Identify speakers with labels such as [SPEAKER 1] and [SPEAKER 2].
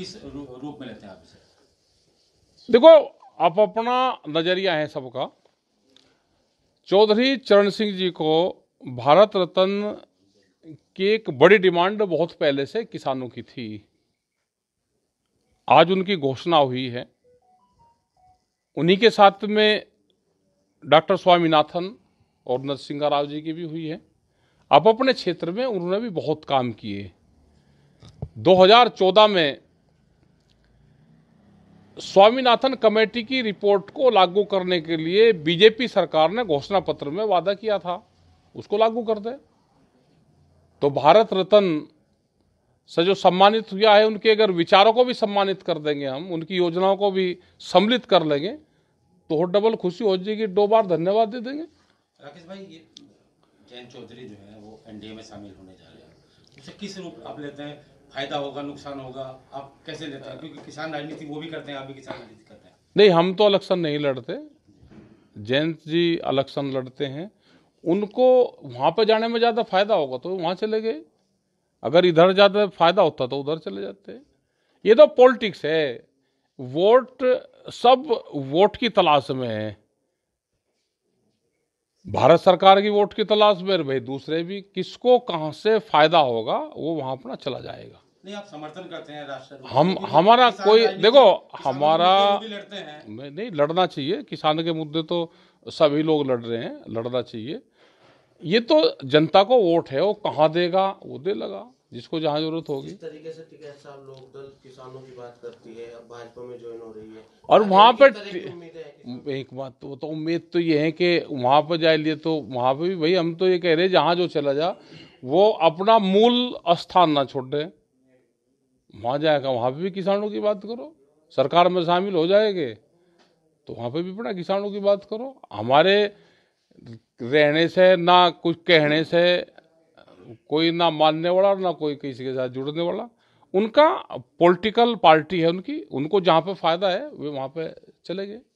[SPEAKER 1] किस रूप में लेते हैं आप इसे देखो आप अपना नज़रिया है सबका चौधरी चरण सिंह जी को भारत रत्न की एक बड़ी डिमांड बहुत पहले से किसानों की थी आज उनकी घोषणा हुई है उन्हीं के साथ में डॉक्टर स्वामीनाथन और नरसिंह राव जी की भी हुई है अब अपने क्षेत्र में उन्होंने भी बहुत काम किए 2014 में स्वामीनाथन कमेटी की रिपोर्ट को लागू करने के लिए बीजेपी सरकार ने घोषणा पत्र में वादा किया था उसको लागू कर दे तो भारत रत्न से जो सम्मानित हुआ है उनके अगर विचारों को भी सम्मानित कर देंगे हम उनकी योजनाओं को भी सम्मिलित कर लेंगे तो हो डबल खुशी हो जाएगी दो बार धन्यवाद दे देंगे राकेश भाई ये जैन चौधरी जो है वो एनडीए में शामिल होने जा रहे हैं उसे किस रूप आप लेते हैं फायदा होगा नुकसान होगा आप कैसे लेते हैं क्योंकि किसान राजनीति वो भी करते हैं आप भी किसान राजनीति करते हैं नहीं हम तो इलेक्शन नहीं लड़ते जयंत जी इलेक्शन लड़ते हैं उनको वहाँ पर जाने में ज़्यादा फायदा होगा तो वहाँ चले गए अगर इधर ज़्यादा फायदा होता तो उधर चले जाते ये तो पॉलिटिक्स है वोट सब वोट की तलाश में है भारत सरकार की वोट की तलाश में भाई दूसरे भी किसको कहाँ से फायदा होगा वो वहाँ अपना चला जाएगा नहीं आप समर्थन करते हैं हम हमारा कोई देखो हमारा नहीं, नहीं लड़ना चाहिए किसान के मुद्दे तो सभी लोग लड़ रहे हैं लड़ना चाहिए ये तो जनता को वोट है वो कहाँ देगा वो दे लगा जिसको जहाँ जरूरत होगी तरीके से किसानों की बात करती है भाजपा में ज्वाइन हो रही है और वहाँ पे एक बात तो, तो उम्मीद तो ये है कि वहाँ पर जाए लिए तो वहाँ पर भी भाई हम तो ये कह रहे हैं जहाँ जो चला जा वो अपना मूल स्थान ना छोड़ दे वहाँ जाएगा वहाँ पर भी किसानों की बात करो सरकार में शामिल हो जाएंगे तो वहाँ पर भी अपना किसानों की बात करो हमारे रहने से ना कुछ कहने से कोई ना मानने वाला ना कोई किसी के साथ जुड़ने वाला उनका पॉलिटिकल पार्टी है उनकी उनको जहाँ पे फ़ायदा है वे वहाँ पे चले गए